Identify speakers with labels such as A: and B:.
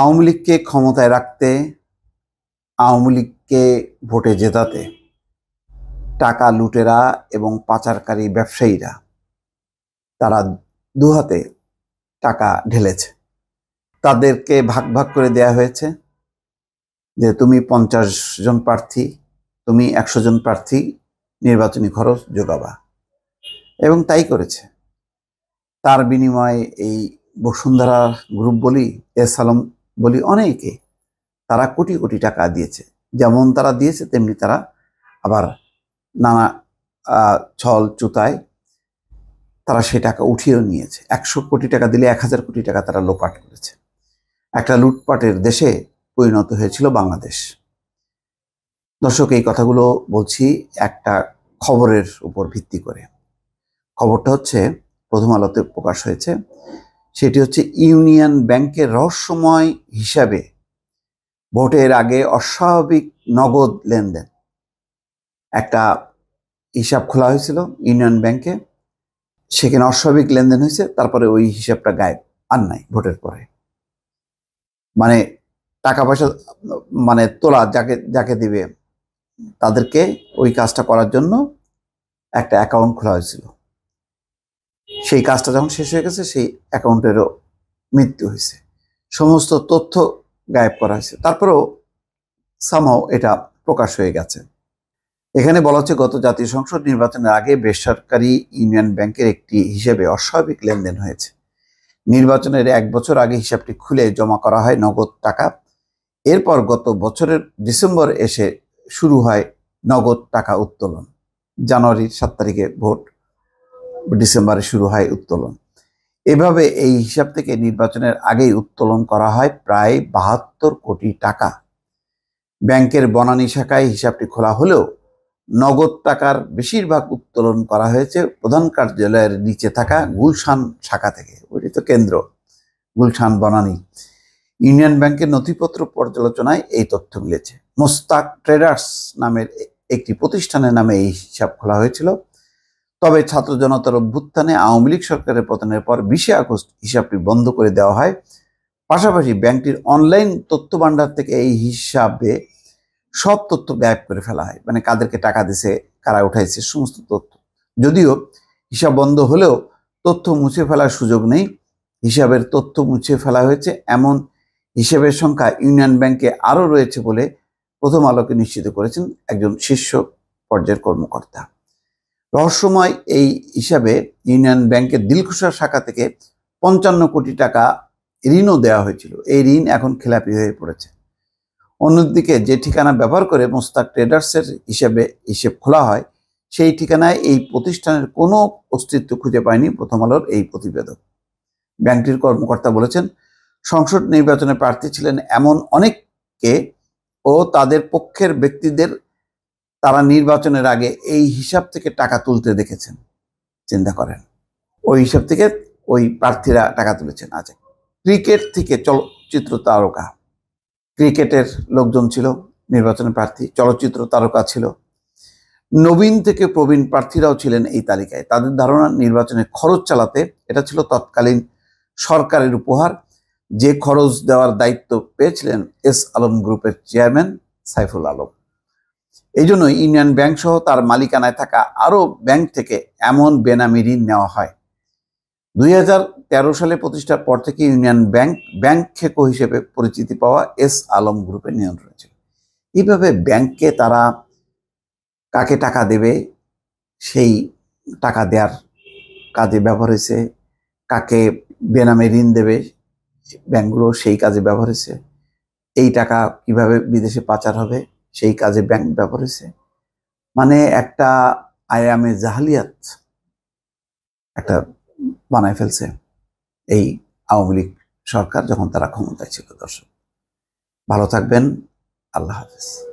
A: আওয়ামী লীগকে ক্ষমতায় রাখতে আওয়ামী লীগকে ভোটে জেতাতে টাকা লুটেরা এবং পাচারকারী ব্যবসায়ীরা তারা দুহাতে টাকা ঢেলেছে তাদেরকে ভাগ ভাগ করে দেয়া হয়েছে যে তুমি পঞ্চাশ জন প্রার্থী তুমি একশো জন প্রার্থী নির্বাচনী খরচ যোগাবা এবং তাই করেছে তার বিনিময়ে এই বসুন্ধরা গ্রুপ বলি এসালম বলি অনেকে তারা কোটি কোটি টাকা দিয়েছে যেমন তারা দিয়েছে তেমনি তারা আবার নানা ছল চুতায় তারা সেই টাকা উঠিয়েও নিয়েছে একশো কোটি টাকা দিলে এক হাজার কোটি টাকা তারা লোপাট করেছে একটা লুটপাটের দেশে পরিণত হয়েছিল বাংলাদেশ দর্শক এই কথাগুলো বলছি একটা খবরের উপর ভিত্তি করে খবরটা হচ্ছে প্রথম আলোতে প্রকাশ হয়েছে সেটি হচ্ছে ইউনিয়ন ব্যাংকের রহস্যময় হিসাবে ভোটের আগে অস্বাভাবিক নগদ লেনদেন একটা হিসাব খোলা হয়েছিল ইউনিয়ন ব্যাংকে সেখানে অস্বাভাবিক লেনদেন হয়েছে তারপরে ওই হিসাবটা গায়েব আর নাই ভোটের পরে মানে টাকা পয়সা মানে তোলা যাকে যাকে দিবে তাদেরকে ওই কাজটা করার জন্য একটা অ্যাকাউন্ট খোলা হয়েছিল সেই কাজটা যখন শেষ হয়ে গেছে সেই অ্যাকাউন্টেরও মৃত্যু হয়েছে সমস্ত তথ্য গায়েব করা হয়েছে তারপরেও সামাও এটা প্রকাশ হয়ে গেছে এখানে বলা হচ্ছে গত জাতীয় সংসদ নির্বাচনের আগে বেসরকারি ইউনিয়ন ব্যাংকের একটি হিসেবে অস্বাভাবিক লেনদেন হয়েছে নির্বাচনের এক বছর আগে হিসাবটি খুলে জমা করা হয় নগদ টাকা এরপর গত বছরের ডিসেম্বর এসে শুরু হয় নগদ টাকা উত্তোলন জানুয়ারির সাত তারিখে ভোট ডিসেম্বরে শুরু হয় উত্তোলন এভাবে এই হিসাব থেকে নির্বাচনের আগেই উত্তোলন করা হয় প্রায় বাহাত্তর কোটি টাকা ব্যাংকের বনানী শাখায় হিসাবটি খোলা হলেও নগদ টাকার বেশিরভাগ উত্তোলন করা হয়েছে প্রধান কার্যালয়ের নিচে থাকা গুলশান শাখা থেকে ওইটি তো কেন্দ্র গুলশান বনানী ইউনিয়ন ব্যাংকের নথিপত্র পর্যালোচনায় এই তথ্য মিলেছে মোস্তাক ট্রেডার্স নামের একটি প্রতিষ্ঠানের নামে এই হিসাব খোলা হয়েছিল তবে ছাত্র জনতার অভ্যুত্থানে আওয়ামী লীগ সরকারের পতনের পর বিশে আগস্ট হিসাবটি বন্ধ করে দেওয়া হয় পাশাপাশি ব্যাংকটির অনলাইন তথ্য ভাণ্ডার থেকে এই হিসাবে সব তথ্য ব্যয় করে ফেলা হয় মানে কাদেরকে টাকা দিছে কারা উঠাইছে সমস্ত তথ্য যদিও হিসাব বন্ধ হলেও তথ্য মুছে ফেলার সুযোগ নেই হিসাবের তথ্য মুছে ফেলা হয়েছে এমন হিসাবের সংখ্যা ইউনিয়ন ব্যাংকে আরও রয়েছে বলে প্রথম আলোকে নিশ্চিত করেছেন একজন শীর্ষ পর্যায়ের কর্মকর্তা রহস্যময় এই হিসাবে ইউনিয়ন ব্যাংকের দিলকুশা শাখা থেকে পঞ্চান্ন কোটি টাকা ঋণও দেওয়া হয়েছিল এই ঋণ এখন খেলাপি হয়ে পড়েছে অন্যদিকে যে ঠিকানা ব্যবহার করে মোস্তাক ট্রেডার্সের হিসেবে হিসেব খোলা হয় সেই ঠিকানায় এই প্রতিষ্ঠানের কোনো অস্তিত্ব খুঁজে পায়নি প্রথম আলোর এই প্রতিবেদক ব্যাংকটির কর্মকর্তা বলেছেন সংসদ নির্বাচনে প্রার্থী ছিলেন এমন অনেককে ও তাদের পক্ষের ব্যক্তিদের তারা নির্বাচনের আগে এই হিসাব থেকে টাকা তুলতে দেখেছেন চিন্তা করেন ওই হিসাব থেকে ওই প্রার্থীরা টাকা তুলেছেন আজ আচ্ছা, ক্রিকেট থেকে চলচ্চিত্র তারকা ক্রিকেটের লোকজন ছিল নির্বাচনের প্রার্থী চলচ্চিত্র তারকা ছিল নবীন থেকে প্রবীণ প্রার্থীরাও ছিলেন এই তালিকায় তাদের ধারণা নির্বাচনে খরচ চালাতে এটা ছিল তৎকালীন সরকারের উপহার যে খরচ দেওয়ার দায়িত্ব পেয়েছিলেন এস আলম গ্রুপের চেয়ারম্যান সাইফুল আলম এই জন্য ইউনিয়ন ব্যাংক সহ তার মালিকানায় থাকা আরও ব্যাংক থেকে এমন বেনামি ঋণ নেওয়া হয় দুই সালে প্রতিষ্ঠার পর থেকে ইউনিয়ন ব্যাংক ব্যাংক খেকো হিসেবে পরিচিতি পাওয়া এস আলম গ্রুপের নিয়ন্ত্রণে ছিল এইভাবে ব্যাংককে তারা কাকে টাকা দেবে সেই টাকা দেওয়ার কাজে ব্যবহার হয়েছে কাকে বেনামে ঋণ দেবে ব্যাংকগুলো সেই কাজে ব্যবহার হয়েছে এই টাকা কিভাবে বিদেশে পাচার হবে সেই কাজে ব্যাংক ব্যবহার হয়েছে মানে একটা আয়ামে জাহালিয়াত একটা বানায় ফেলছে এই আওয়ামী লীগ সরকার যখন তারা ক্ষমতায় ছিল দর্শক ভালো থাকবেন আল্লাহ হাফিজ